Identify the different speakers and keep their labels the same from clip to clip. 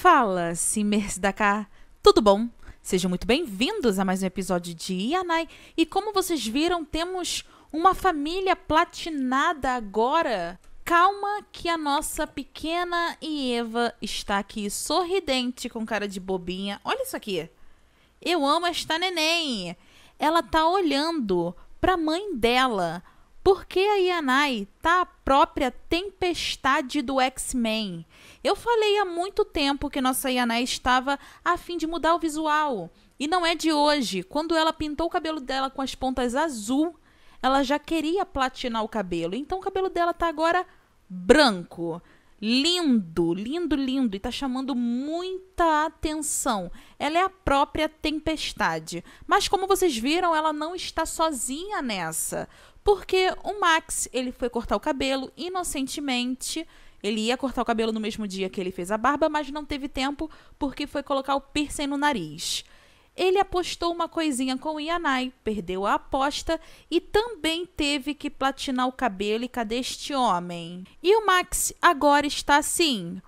Speaker 1: Fala, Simers da cá. Tudo bom? Sejam muito bem-vindos a mais um episódio de Ianai. E como vocês viram, temos uma família platinada agora. Calma que a nossa pequena Eva está aqui sorridente com cara de bobinha. Olha isso aqui. Eu amo esta neném. Ela tá olhando para a mãe dela. Por que a Yanai tá a própria tempestade do X-Men? Eu falei há muito tempo que nossa Yanai estava a fim de mudar o visual. E não é de hoje. Quando ela pintou o cabelo dela com as pontas azul, ela já queria platinar o cabelo. Então o cabelo dela tá agora branco. Lindo, lindo, lindo. E tá chamando muita atenção. Ela é a própria tempestade. Mas como vocês viram, ela não está sozinha nessa. Porque o Max, ele foi cortar o cabelo inocentemente. Ele ia cortar o cabelo no mesmo dia que ele fez a barba, mas não teve tempo porque foi colocar o piercing no nariz. Ele apostou uma coisinha com o Yanai, perdeu a aposta e também teve que platinar o cabelo e cadê este homem? E o Max agora está assim,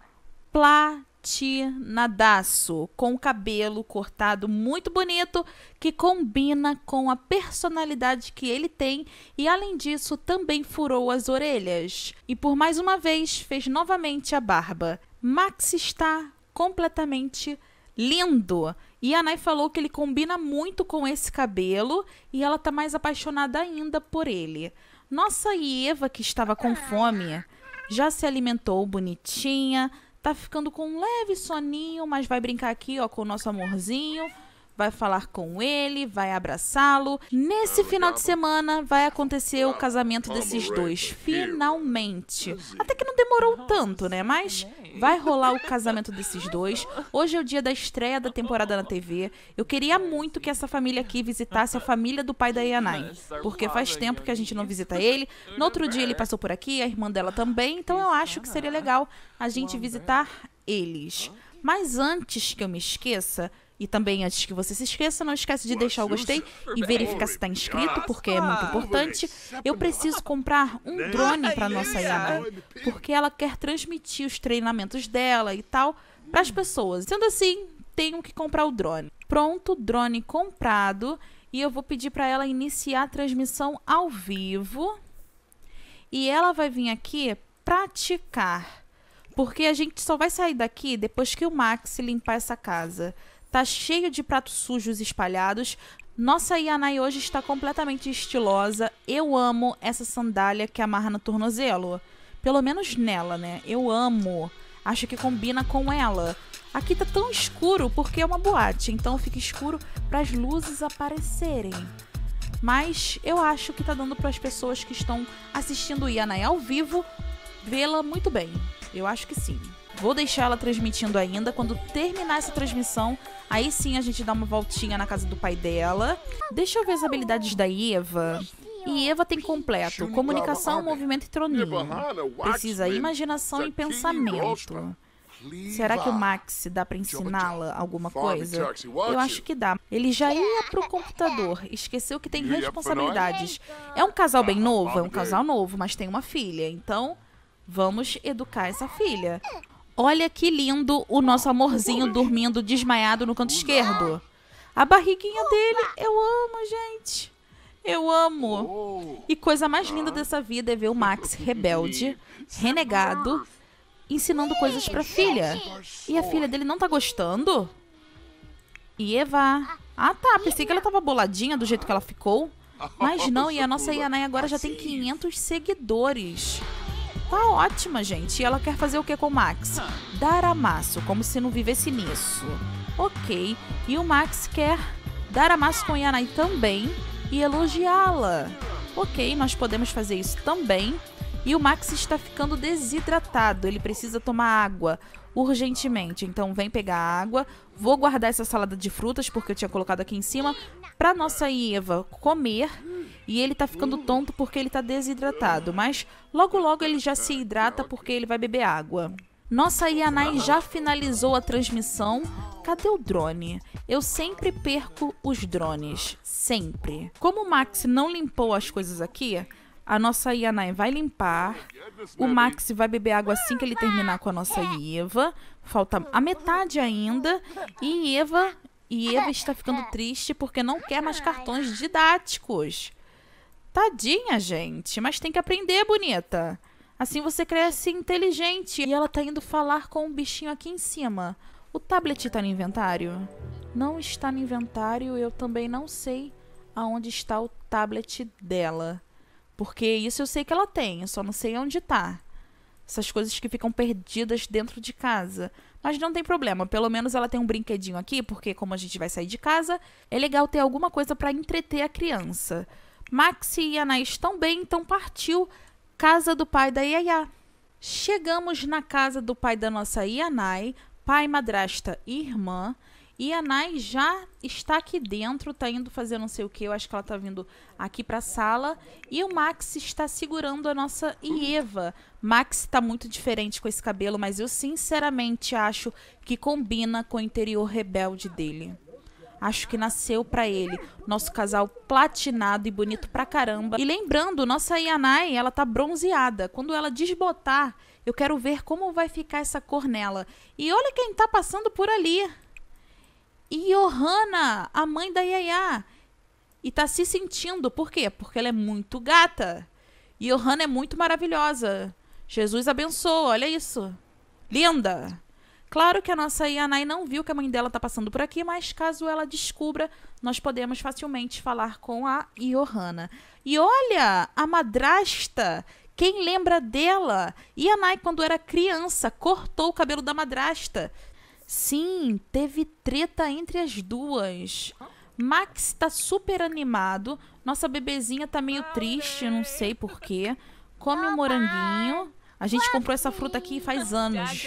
Speaker 1: plat patinadaço, com o cabelo cortado muito bonito, que combina com a personalidade que ele tem e, além disso, também furou as orelhas. E por mais uma vez fez novamente a barba. Max está completamente lindo. E a Nai falou que ele combina muito com esse cabelo e ela tá mais apaixonada ainda por ele. Nossa Eva, que estava com fome, já se alimentou bonitinha, tá ficando com um leve soninho, mas vai brincar aqui, ó, com o nosso amorzinho vai falar com ele, vai abraçá-lo. Nesse final de semana vai acontecer o casamento desses dois, finalmente. Até que não demorou tanto, né? Mas vai rolar o casamento desses dois. Hoje é o dia da estreia da temporada na TV. Eu queria muito que essa família aqui visitasse a família do pai da Yanai, é porque faz tempo que a gente não visita ele. No outro dia ele passou por aqui, a irmã dela também, então eu acho que seria legal a gente visitar eles. Mas antes que eu me esqueça, e também, antes que você se esqueça, não esquece de deixar o gostei e verificar se está inscrito, porque é muito importante. Eu preciso comprar um né? drone para nossa Yana, porque ela quer transmitir os treinamentos dela e tal para as hum. pessoas. Sendo assim, tenho que comprar o drone. Pronto, drone comprado. E eu vou pedir para ela iniciar a transmissão ao vivo. E ela vai vir aqui praticar. Porque a gente só vai sair daqui depois que o Max limpar essa casa tá cheio de pratos sujos espalhados. Nossa Yanai hoje está completamente estilosa. Eu amo essa sandália que amarra no tornozelo. Pelo menos nela, né? Eu amo. Acho que combina com ela. Aqui tá tão escuro porque é uma boate, então fica escuro para as luzes aparecerem. Mas eu acho que tá dando para as pessoas que estão assistindo Yanai ao vivo vê-la muito bem. Eu acho que sim. Vou deixar ela transmitindo ainda. Quando terminar essa transmissão, aí sim a gente dá uma voltinha na casa do pai dela. Deixa eu ver as habilidades da Eva. E Eva tem completo: comunicação, movimento e troninho. Precisa imaginação e pensamento. Será que o Max dá para ensiná-la alguma coisa? Eu acho que dá. Ele já ia pro computador, esqueceu que tem responsabilidades. É um casal bem novo, é um casal novo, mas tem uma filha, então vamos educar essa filha. Olha que lindo o nosso amorzinho dormindo desmaiado no canto esquerdo. A barriguinha dele, eu amo, gente. Eu amo. E coisa mais linda dessa vida é ver o Max rebelde, renegado, ensinando coisas pra filha. E a filha dele não tá gostando? E Eva. Ah tá, pensei que ela tava boladinha do jeito que ela ficou. Mas não, e a nossa Yanai agora já tem 500 assim. seguidores tá ótima, gente. E ela quer fazer o que com o Max? Ah. Dar amasso, como se não vivesse nisso. Ok. E o Max quer dar amasso com Yanai também e elogiá-la. Ok, nós podemos fazer isso também. E o Max está ficando desidratado, ele precisa tomar água urgentemente. Então vem pegar água. Vou guardar essa salada de frutas porque eu tinha colocado aqui em cima para nossa Eva comer e ele tá ficando tonto porque ele tá desidratado, mas logo logo ele já se hidrata porque ele vai beber água. Nossa Yanai já finalizou a transmissão. Cadê o drone? Eu sempre perco os drones, sempre. Como o Max não limpou as coisas aqui, a nossa Yanai vai limpar. O Max vai beber água assim que ele terminar com a nossa Eva. Falta a metade ainda. E Eva, e Eva está ficando triste porque não quer mais cartões didáticos. Tadinha, gente, mas tem que aprender, bonita. Assim você cresce inteligente. E ela tá indo falar com um bichinho aqui em cima. O tablet tá no inventário? Não está no inventário, eu também não sei aonde está o tablet dela. Porque isso eu sei que ela tem, eu só não sei onde tá. Essas coisas que ficam perdidas dentro de casa. Mas não tem problema, pelo menos ela tem um brinquedinho aqui, porque como a gente vai sair de casa, é legal ter alguma coisa para entreter a criança. Maxi e Anaís também, então partiu casa do pai da Yaya. Chegamos na casa do pai da nossa Ianai, pai, madrasta e irmã. Ianai já está aqui dentro, tá indo fazer não sei o que. Eu acho que ela está vindo aqui para a sala. E o Max está segurando a nossa Ieva. Max está muito diferente com esse cabelo, mas eu sinceramente acho que combina com o interior rebelde dele. Acho que nasceu para ele. Nosso casal platinado e bonito pra caramba. E lembrando, nossa Yanai, ela tá bronzeada. Quando ela desbotar, eu quero ver como vai ficar essa cor nela. E olha quem tá passando por ali. Johanna, a mãe da Yaya. E tá se sentindo. Por quê? Porque ela é muito gata. e Johanna é muito maravilhosa. Jesus abençoa, olha isso. Linda! Claro que a nossa Yanai não viu que a mãe dela está passando por aqui, mas caso ela descubra, nós podemos facilmente falar com a Johanna. E olha, a madrasta quem lembra dela? Yanai, quando era criança, cortou o cabelo da madrasta. Sim, teve treta entre as duas. Max tá super animado. Nossa bebezinha tá meio triste, não sei porquê. Come um moranguinho. A gente é comprou essa assim. fruta aqui faz anos.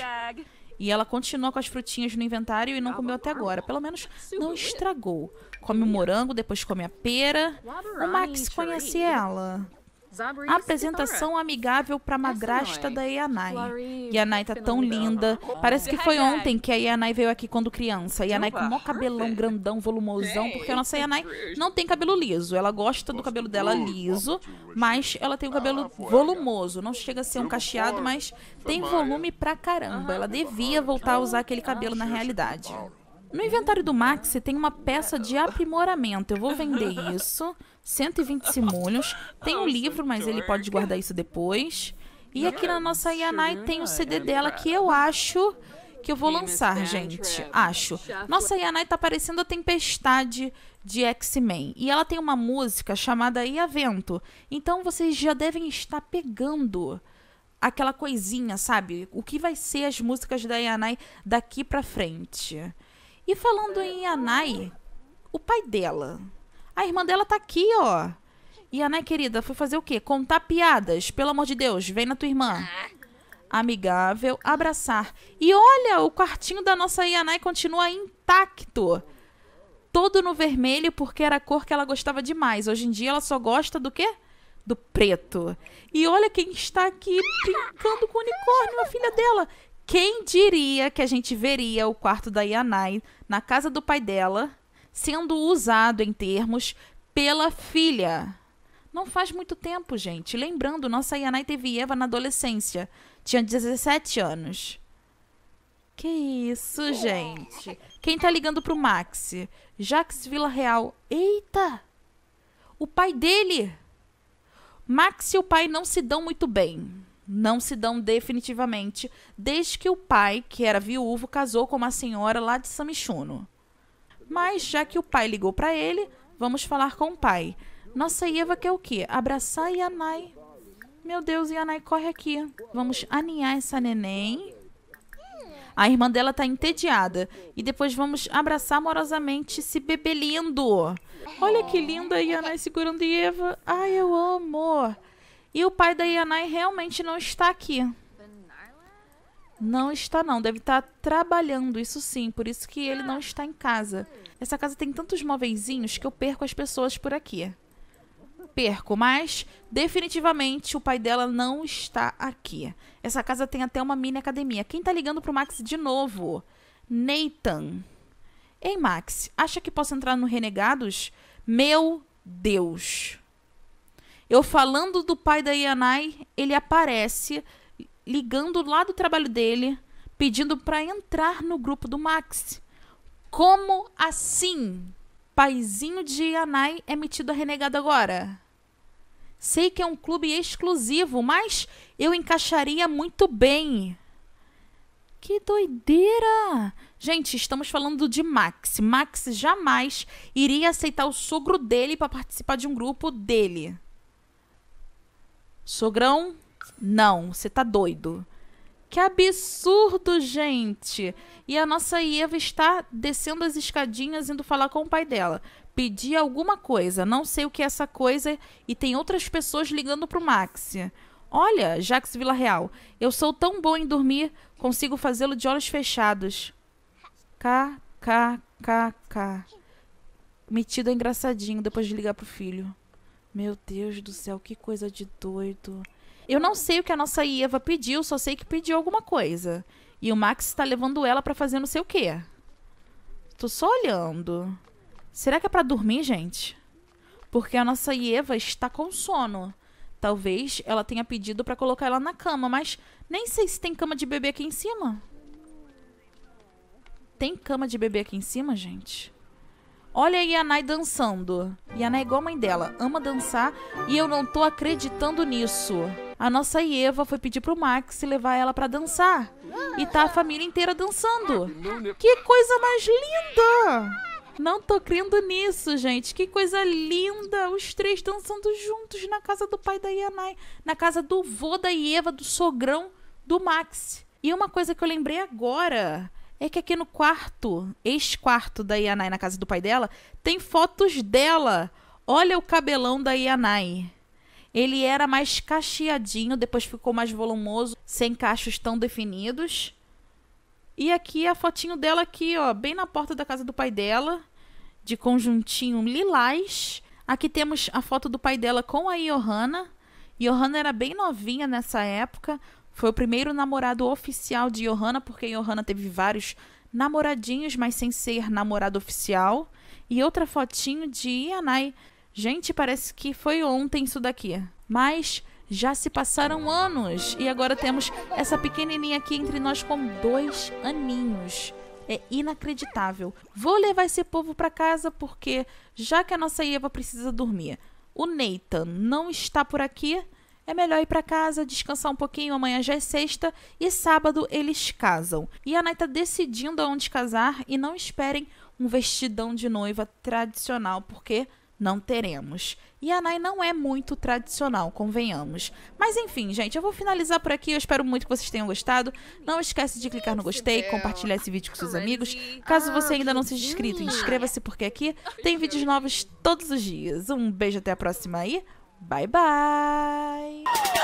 Speaker 1: E ela continua com as frutinhas no inventário e não ah, comeu até agora. Pelo menos não estragou. Come o morango, depois come a pera. O Max conhece ela. É Apresentação amigável para madrasta é. da Yanai. Yanai tá tão linda. Parece que foi ontem que a Yanai veio aqui quando criança. Yanai com o cabelão grandão, volumosão, porque a nossa Yanai não tem cabelo liso. Ela gosta do cabelo dela liso, mas ela tem o ah, cabelo volumoso. Não chega a ser um cacheado, mas tem volume pra caramba. Ela devia voltar a usar aquele cabelo na realidade. No inventário do Max tem uma peça de aprimoramento. Eu vou vender isso. 120 simulhos. Tem um livro, mas ele pode guardar isso depois. E aqui na nossa Yanai tem o CD dela que eu acho que eu vou lançar, gente. É acho. Nossa Yanai tá parecendo a tempestade de X-Men. E ela tem uma música chamada Iavento. Então vocês já devem estar pegando aquela coisinha, sabe? O que vai ser as músicas da Yanai daqui pra frente. E falando em Anai, o pai dela. A irmã dela tá aqui, ó. E Anai, querida, foi fazer o quê? Contar piadas. Pelo amor de Deus, vem na tua irmã. Amigável, abraçar. E olha, o quartinho da nossa Yanai continua intacto. Todo no vermelho, porque era a cor que ela gostava demais. Hoje em dia ela só gosta do quê? do preto. E olha quem está aqui brincando com o unicórnio, a filha dela. Quem diria que a gente veria o quarto da Yanai na casa do pai dela sendo usado em termos pela filha? Não faz muito tempo, gente. Lembrando, nossa Yanai teve Eva na adolescência. Tinha 17 anos. Que isso, gente. Quem tá ligando pro Max? Jax Vila Real. Eita! O pai dele! Max e o pai não se dão muito bem não se dão definitivamente desde que o pai, que era viúvo, casou com uma senhora lá de Samichuno. Mas já que o pai ligou para ele, vamos falar com o pai. Nossa Eva quer o quê? Abraçar Yanai. Meu Deus, Yanai, corre aqui. Vamos aninhar essa neném. A irmã dela tá entediada. E depois vamos abraçar amorosamente esse bebê lindo. Olha que linda Yanai segurando Eva. Ai, eu amo. E o pai da Yanai realmente não está aqui. Não está não, deve estar tá trabalhando, isso sim, por isso que ele não está em casa. Essa casa tem tantos móveiszinhos que eu perco as pessoas por aqui. Perco, mas definitivamente o pai dela não está aqui. Essa casa tem até uma mini academia. Quem está ligando pro Max de novo? Nathan. Ei, Max, acha que posso entrar no Renegados? Meu Deus. Eu falando do pai da Yanai, ele aparece ligando lá do trabalho dele, pedindo para entrar no grupo do Max. Como assim? Paizinho de Yanai é metido a renegado agora. Sei que é um clube exclusivo, mas eu encaixaria muito bem. Que doideira! Gente, estamos falando de Max. Max jamais iria aceitar o sogro dele para participar de um grupo dele. Sogrão, não, você tá doido. Que absurdo, gente! E a nossa Eva está descendo as escadinhas indo falar com o pai dela. Pedir alguma coisa, não sei o que é essa coisa, e tem outras pessoas ligando pro Max. Olha, Jax Vila Real, eu sou tão bom em dormir, consigo fazê-lo de olhos fechados. KKKK. Metido é engraçadinho depois de ligar pro filho. Meu Deus do céu, que coisa de doido. Eu não sei o que a nossa Ieva pediu, só sei que pediu alguma coisa. E o Max está levando ela para fazer não sei o quê. Tô só olhando. Será que é para dormir, gente? Porque a nossa Ieva está com sono. Talvez ela tenha pedido para colocar ela na cama, mas nem sei se tem cama de bebê aqui em cima. Tem cama de bebê aqui em cima, gente? Olha a Yanai dançando. Yanai é igual a mãe dela, ama dançar e eu não tô acreditando nisso. A nossa Eva foi pedir pro Max levar ela pra dançar. E tá a família inteira dançando. Que coisa mais linda! Não tô crendo nisso, gente. Que coisa linda! Os três dançando juntos na casa do pai da Yanai, na casa do vô da Eva, do sogrão do Max. E uma coisa que eu lembrei agora é que aqui no quarto, ex-quarto da Yanai na casa do pai dela, tem fotos dela. Olha o cabelão da Yanai. Ele era mais cacheadinho, depois ficou mais volumoso, sem cachos tão definidos. E aqui a fotinho dela aqui, ó, bem na porta da casa do pai dela, de conjuntinho lilás. Aqui temos a foto do pai dela com a Johanna. Johanna era bem novinha nessa época, foi o primeiro namorado oficial de Johanna, porque Johanna teve vários namoradinhos, mas sem ser namorado oficial. E outra fotinho de Ianai. Gente, parece que foi ontem isso daqui. Mas já se passaram anos e agora temos essa pequenininha aqui entre nós com dois aninhos. É inacreditável. Vou levar esse povo para casa porque já que a nossa Eva precisa dormir, o Nathan não está por aqui, é melhor ir para casa, descansar um pouquinho, amanhã já é sexta e sábado eles casam. E a Nai tá decidindo aonde casar e não esperem um vestidão de noiva tradicional, porque não teremos. E a Nai não é muito tradicional, convenhamos. Mas enfim, gente, eu vou finalizar por aqui. Eu espero muito que vocês tenham gostado. Não esquece de clicar no gostei, compartilhar esse vídeo com seus amigos. Caso você ainda não seja inscrito, inscreva-se porque aqui tem vídeos novos todos os dias. Um beijo até a próxima aí. Bye bye.